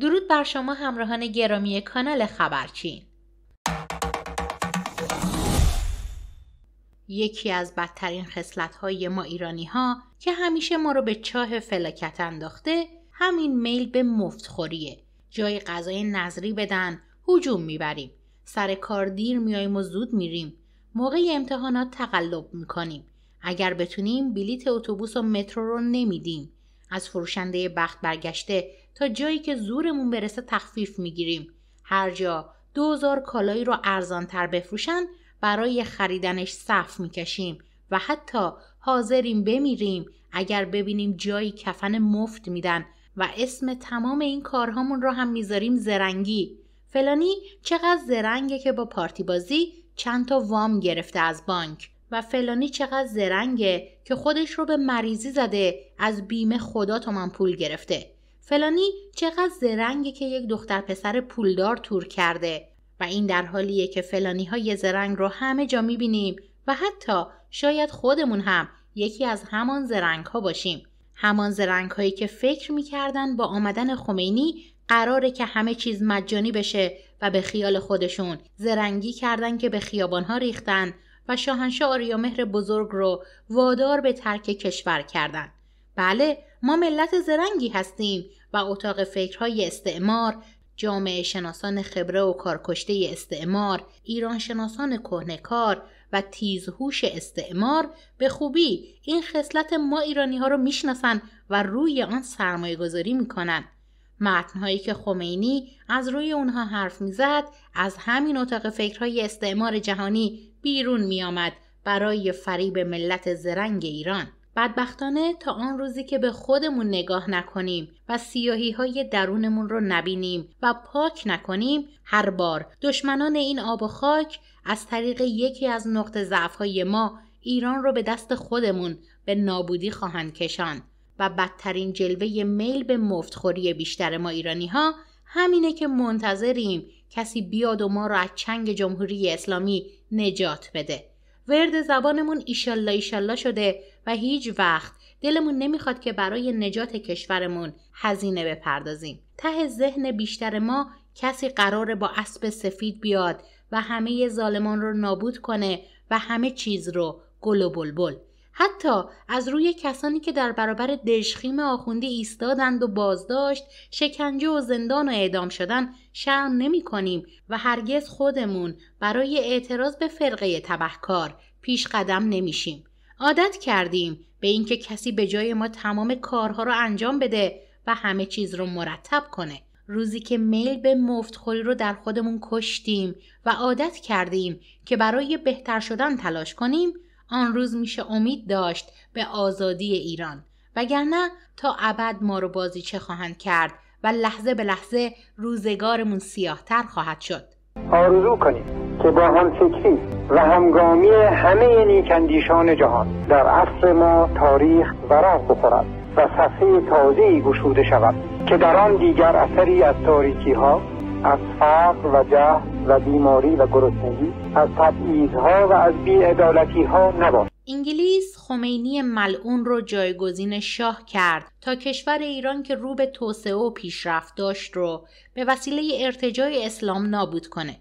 درود بر شما همراهان گرامی کانال خبرچین یکی از بدترین های ما ایرانی ها که همیشه ما رو به چاه فلاکت انداخته همین میل به مفتخوریه جای غذای نظری بدن هجوم میبریم سر کار دیر میاییم و زود میریم موقع امتحانات تقلب میکنیم اگر بتونیم بلیت اتوبوس و مترو رو نمیدیم از فروشنده بخت برگشته تا جایی که زورمون برسه تخفیف میگیریم هر جا دوزار کالایی رو ارزانتر بفروشن برای خریدنش صف میکشیم و حتی حاضریم بمیریم اگر ببینیم جایی کفن مفت میدن و اسم تمام این کارهامون رو هم میذاریم زرنگی فلانی چقدر زرنگه که با پارتی بازی چند تا وام گرفته از بانک و فلانی چقدر زرنگه که خودش رو به مریضی زده از بیمه خدا من پول گرفته فلانی چقدر زرنگه که یک دختر پسر پولدار تور کرده و این در حالیه که فلانی های زرنگ رو همه جا میبینیم و حتی شاید خودمون هم یکی از همان زرنگ ها باشیم. همان زرنگ هایی که فکر میکردن با آمدن خمینی قراره که همه چیز مجانی بشه و به خیال خودشون زرنگی کردن که به ها ریختن و شاهنشاه آریامهر بزرگ رو وادار به ترک کشور کردند. بله ما ملت زرنگی هستیم و اتاق فکرهای استعمار جامعه شناسان خبره و کارکشته استعمار، ایران شناسان کهنکار و تیزهوش استعمار به خوبی این خصلت ما ایرانی ها رو میشناسن و روی آن سرمایه گذاری میکنن. متنهایی که خمینی از روی اونها حرف میزد از همین اتاق فکرهای استعمار جهانی بیرون میآمد برای فریب ملت زرنگ ایران. بدبختانه تا آن روزی که به خودمون نگاه نکنیم و سیاهی های درونمون رو نبینیم و پاک نکنیم هر بار دشمنان این آب و خاک از طریق یکی از نقط ضعف های ما ایران رو به دست خودمون به نابودی خواهند کشان و بدترین جلوه میل به مفتخوری بیشتر ما ایرانی ها همینه که منتظریم کسی بیاد و ما را از چنگ جمهوری اسلامی نجات بده ورد زبانمون ایشالله ایشالله شده و هیچ وقت دلمون نمیخواد که برای نجات کشورمون هزینه بپردازیم. ته ذهن بیشتر ما کسی قراره با اسب سفید بیاد و همه ظالمان رو نابود کنه و همه چیز رو گل و بلبل. حتی از روی کسانی که در برابر دشخیم آخوندی ایستادند و بازداشت شکنجه و زندان و اعدام شدن شرم نمی کنیم و هرگز خودمون برای اعتراض به فرقه تبهکار پیش قدم نمیشیم. عادت کردیم به اینکه کسی به جای ما تمام کارها رو انجام بده و همه چیز رو مرتب کنه روزی که میل به مفتخوری رو در خودمون کشتیم و عادت کردیم که برای بهتر شدن تلاش کنیم آن روز میشه امید داشت به آزادی ایران وگرنه تا ابد ما رو چه خواهند کرد و لحظه به لحظه روزگارمون سیاهتر خواهد شد آرزو کنید. که با هم فکری و همگامی همه نیکندیشان جهان در عصر ما تاریخ ورق بخورد و صفحه تازه گشوده شود که در آن دیگر اثری از تاریکی ها از فقر و جه و بیماری و گرسنگی از تبعیضها و از بیعدالتی ها نباشد انگلیس خمینی ملعون رو جایگزین شاه کرد تا کشور ایران که رو به توسعه و پیشرفت داشت رو به وسیله ارتجای اسلام نابود کنه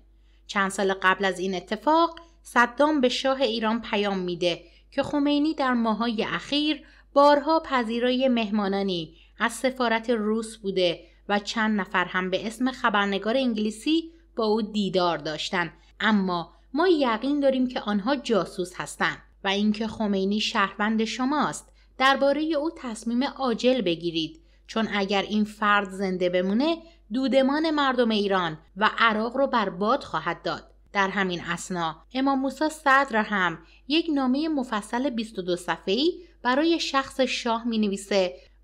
چند سال قبل از این اتفاق صدام به شاه ایران پیام میده که خمینی در ماهای اخیر بارها پذیرای مهمانانی از سفارت روس بوده و چند نفر هم به اسم خبرنگار انگلیسی با او دیدار داشتند اما ما یقین داریم که آنها جاسوس هستند و اینکه خمینی شهروند شماست درباره او تصمیم عاجل بگیرید چون اگر این فرد زنده بمونه دودمان مردم ایران و عراق را بر باد خواهد داد در همین اسنا امام موسی صدر هم یک نامه مفصل 22 صفحه‌ای برای شخص شاه می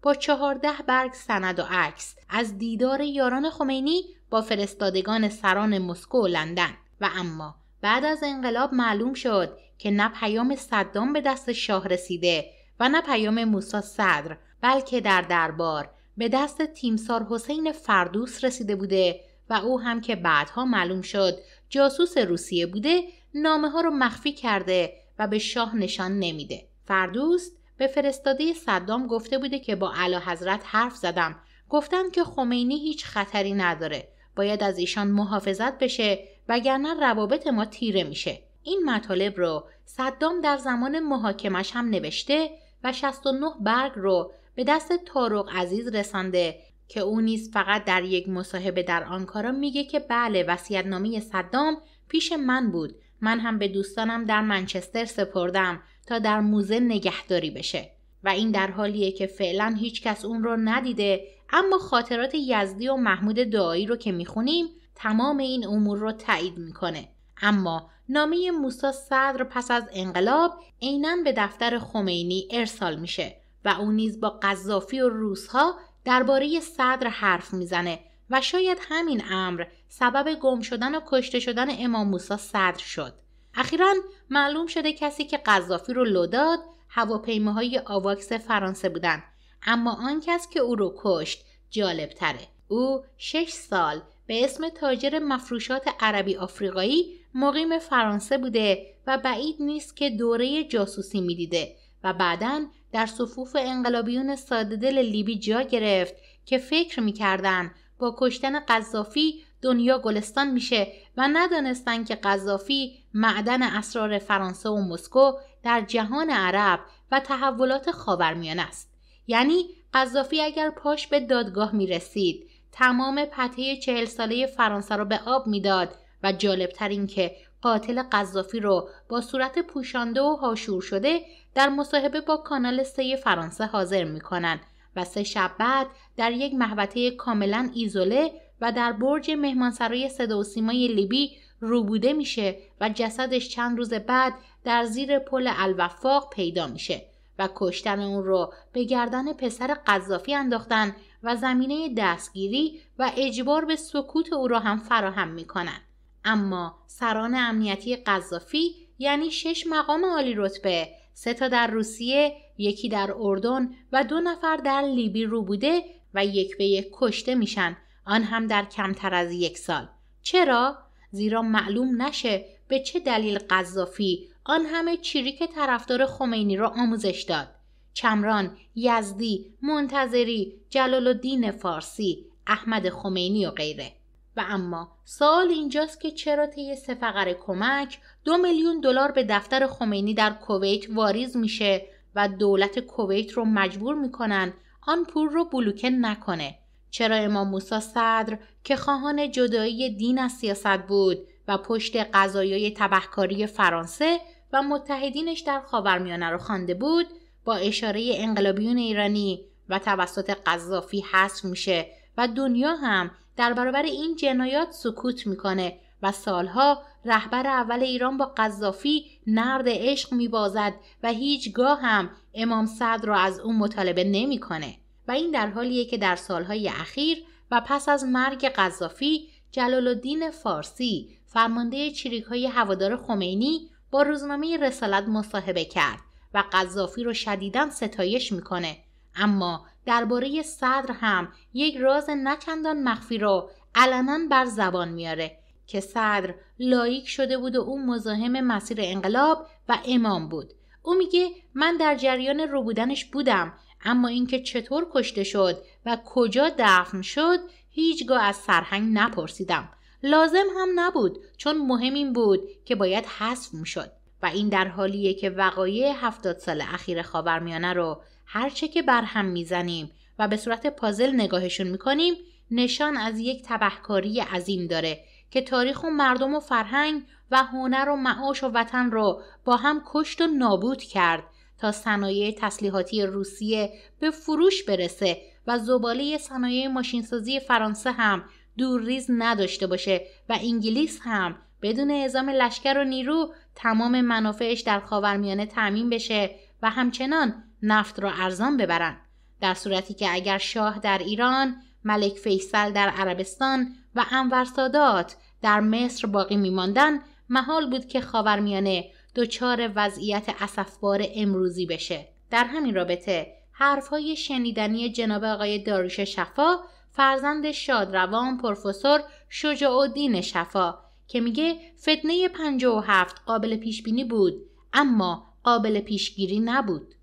با 14 برگ سند و عکس از دیدار یاران خمینی با فرستادگان سران مسکو و لندن و اما بعد از انقلاب معلوم شد که نه پیام صدام به دست شاه رسیده و نه پیام موسی صدر بلکه در دربار به دست تیمسار حسین فردوس رسیده بوده و او هم که بعدها معلوم شد جاسوس روسیه بوده نامه ها رو مخفی کرده و به شاه نشان نمیده. فردوس به فرستاده صدام گفته بوده که با علا حضرت حرف زدم. گفتن که خمینی هیچ خطری نداره. باید از ایشان محافظت بشه وگرنه روابط ما تیره میشه. این مطالب رو صدام در زمان محاکمش هم نوشته و 69 برگ رو به دست تارق عزیز رسانده که او نیز فقط در یک مصاحبه در آنکارا میگه که بله وصیتنامه صدام پیش من بود من هم به دوستانم در منچستر سپردم تا در موزه نگهداری بشه و این در حالیه که فعلا هیچکس اون رو ندیده اما خاطرات یزدی و محمود دعایی رو که میخونیم تمام این امور رو تایید میکنه اما نامه موسا صدر پس از انقلاب عینا به دفتر خمینی ارسال میشه و او نیز با قذافی و روسها درباره صدر حرف میزنه و شاید همین امر سبب گم شدن و کشته شدن امام موسا صدر شد اخیرا معلوم شده کسی که قذافی رو لو داد هواپیماهای آواکس فرانسه بودن اما آن کس که او رو کشت جالب تره او شش سال به اسم تاجر مفروشات عربی آفریقایی مقیم فرانسه بوده و بعید نیست که دوره جاسوسی میدیده و بعدا در صفوف انقلابیون دل لیبی جا گرفت که فکر میکردند با کشتن قذافی دنیا گلستان میشه و ندانستند که قذافی معدن اسرار فرانسه و مسکو در جهان عرب و تحولات خاورمیانه است یعنی قذافی اگر پاش به دادگاه میرسید تمام پته چهل ساله فرانسه را به آب میداد و جالبتر اینکه که قاتل قذافی رو با صورت پوشانده و هاشور شده در مصاحبه با کانال سه فرانسه حاضر می کنن و سه شب بعد در یک محوطه کاملا ایزوله و در برج مهمانسرای صدا و سیمای لیبی روبوده میشه و جسدش چند روز بعد در زیر پل الوفاق پیدا میشه و کشتن اون رو به گردن پسر قذافی انداختن و زمینه دستگیری و اجبار به سکوت او را هم فراهم میکنن اما سران امنیتی قذافی یعنی شش مقام عالی رتبه سه تا در روسیه یکی در اردن و دو نفر در لیبی رو بوده و یک به یک کشته میشن آن هم در کمتر از یک سال چرا زیرا معلوم نشه به چه دلیل قذافی آن همه چریک طرفدار خمینی را آموزش داد چمران یزدی منتظری جلال الدین فارسی احمد خمینی و غیره و اما سال اینجاست که چرا طی سه کمک دو میلیون دلار به دفتر خمینی در کویت واریز میشه و دولت کویت رو مجبور میکنن آن پول رو بلوکه نکنه چرا امام موسا صدر که خواهان جدایی دین از سیاست بود و پشت قضایای تبهکاری فرانسه و متحدینش در خاورمیانه رو خوانده بود با اشاره انقلابیون ایرانی و توسط قذافی حذف میشه و دنیا هم در برابر این جنایات سکوت میکنه و سالها رهبر اول ایران با قذافی نرد عشق میبازد و هیچگاه هم امام صدر را از اون مطالبه نمیکنه و این در حالیه که در سالهای اخیر و پس از مرگ قذافی جلال الدین فارسی فرمانده چریک های هوادار خمینی با روزنامه رسالت مصاحبه کرد و قذافی رو شدیدا ستایش میکنه اما درباره صدر هم یک راز نچندان مخفی را علنا بر زبان میاره که صدر لایک شده بود و او مزاحم مسیر انقلاب و امام بود او میگه من در جریان رو بودنش بودم اما اینکه چطور کشته شد و کجا دفن شد هیچگاه از سرهنگ نپرسیدم لازم هم نبود چون مهم این بود که باید حذف میشد و این در حالیه که وقایع هفتاد سال اخیر خاورمیانه رو هرچه که برهم میزنیم و به صورت پازل نگاهشون میکنیم نشان از یک تبهکاری عظیم داره که تاریخ و مردم و فرهنگ و هنر و معاش و وطن رو با هم کشت و نابود کرد تا صنایع تسلیحاتی روسیه به فروش برسه و زباله صنایع ماشینسازی فرانسه هم دورریز نداشته باشه و انگلیس هم بدون اعزام لشکر و نیرو تمام منافعش در خاورمیانه تعمین بشه و همچنان نفت را ارزان ببرند در صورتی که اگر شاه در ایران ملک فیصل در عربستان و انور سادات در مصر باقی میماندن محال بود که خاورمیانه دچار وضعیت اسفبار امروزی بشه در همین رابطه حرفهای شنیدنی جناب آقای داروش شفا فرزند شادروان پروفسور شجاع الدین شفا که میگه فتنه 57 قابل پیش بینی بود اما قابل پیشگیری نبود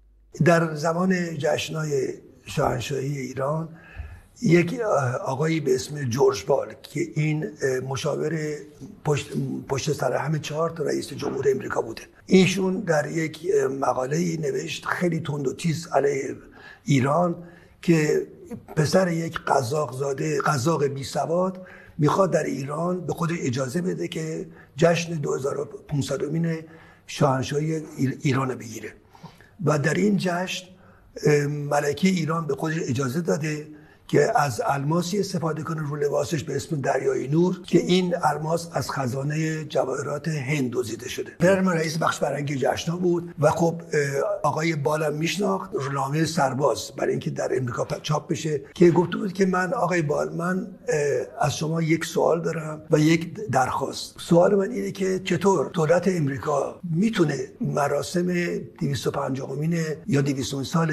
در زمان جشنای شاهنشاهی ایران یک آقایی به اسم جورج بال که این مشاور پشت, پشت سر همه چهار تا رئیس جمهور امریکا بوده ایشون در یک مقاله نوشت خیلی تند و تیز علیه ایران که پسر یک قزاق زاده قزاق بی سواد میخواد در ایران به خود اجازه بده که جشن 2500 امین شاهنشاهی ایران بگیره و در این جشن ملکه ایران به خود اجازه داده که از الماسی استفاده کنه رو لباسش به اسم دریای نور که این الماس از خزانه جواهرات هند دزدیده شده پرم رئیس بخش فرهنگ جشنا بود و خب آقای بالم میشناخت روزنامه سرباز برای اینکه در امریکا چاپ بشه که گفته بود که من آقای بال من از شما یک سوال دارم و یک درخواست سوال من اینه که چطور دولت امریکا میتونه مراسم 250 مین یا 200 سال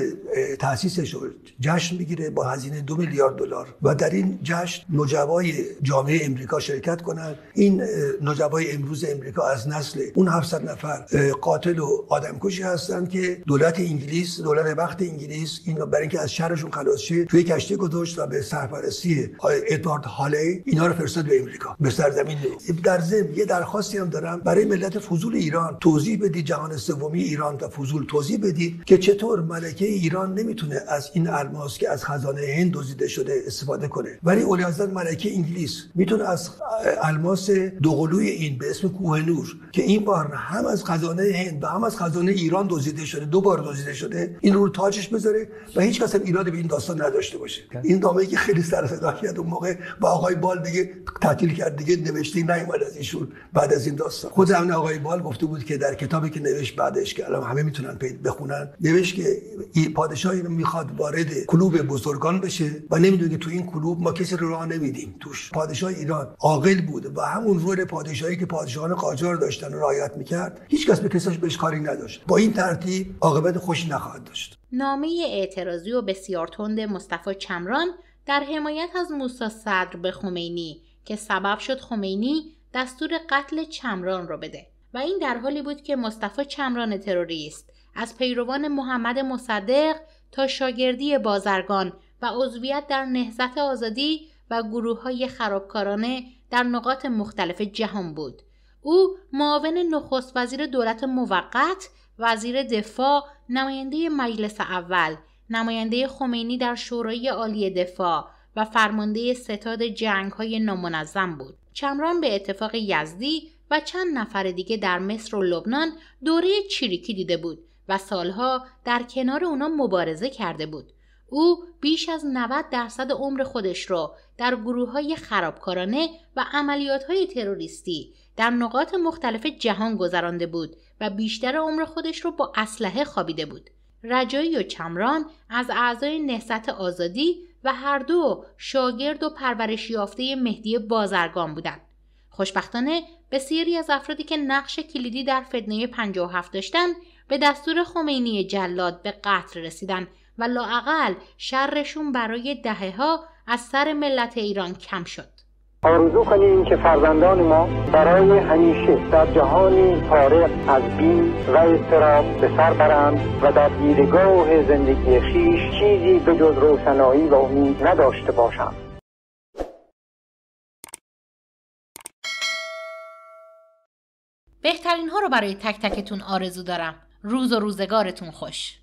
تاسیسش رو جشن بگیره با هزینه دو میلیارد دلار و در این جشن نجوای جامعه امریکا شرکت کنند این نجوای امروز امریکا از نسل اون 700 نفر قاتل و آدمکشی هستند که دولت انگلیس دولت وقت انگلیس این برای اینکه از شرشون خلاص شه توی کشتی گذاشت و به سرپرستی ادوارد هالی اینا رو فرستاد به امریکا به سرزمین در ضمن یه درخواستی هم دارم برای ملت فضول ایران توضیح بدی جهان سومی ایران و فضول توضیح بدید که چطور ملکه ایران نمیتونه از این الماس که از خزانه هند شده استفاده کنه ولی اولی حضرت ملکه انگلیس میتونه از الماس دوقلوی این به اسم کوه نور که این بار هم از خزانه هند و هم از خزانه ایران دزدیده شده دو بار دزدیده شده این رو تاجش بذاره و هیچ کس هم ایراد به این داستان نداشته باشه این نامه که خیلی سر صدا کرد اون موقع با آقای بال دیگه تعطیل کرد دیگه نوشته نیومد از ایشون بعد از این داستان خود هم آقای بال گفته بود که در کتابی که نوشت بعدش که الان همه میتونن پیدا بخونن نوشت که پادشاه میخواد وارد کلوب بزرگان بشه و نمیدونه که تو این کلوب ما کسی رو راه نمیدیم توش پادشاه ایران عاقل بود و همون رول پادشاهی که پادشاهان قاجار داشتن و رعایت میکرد هیچکس به کساش بهش کاری نداشت با این ترتیب عاقبت خوشی نخواهد داشت نامه اعتراضی و بسیار تند مصطفی چمران در حمایت از موسی صدر به خمینی که سبب شد خمینی دستور قتل چمران رو بده و این در حالی بود که مصطفی چمران تروریست از پیروان محمد مصدق تا شاگردی بازرگان و عضویت در نهزت آزادی و گروه های خرابکارانه در نقاط مختلف جهان بود. او معاون نخست وزیر دولت موقت، وزیر دفاع، نماینده مجلس اول، نماینده خمینی در شورای عالی دفاع و فرمانده ستاد جنگ های نامنظم بود. چمران به اتفاق یزدی و چند نفر دیگه در مصر و لبنان دوره چیریکی دیده بود و سالها در کنار اونا مبارزه کرده بود. او بیش از 90 درصد عمر خودش را در گروه های خرابکارانه و عملیات های تروریستی در نقاط مختلف جهان گذرانده بود و بیشتر عمر خودش را با اسلحه خوابیده بود. رجایی و چمران از اعضای نهست آزادی و هر دو شاگرد و پرورش یافته مهدی بازرگان بودند. خوشبختانه بسیاری از افرادی که نقش کلیدی در فتنه 57 داشتند به دستور خمینی جلاد به قتل رسیدند و لاعقل شرشون برای دهه ها از سر ملت ایران کم شد آرزو کنیم که فرزندان ما برای همیشه در جهانی فارغ از بین و اضطراب به سر برند و در دیدگاه زندگی خیش چیزی به جز روشنایی و امید نداشته باشند بهترین ها رو برای تک تکتون آرزو دارم روز و روزگارتون خوش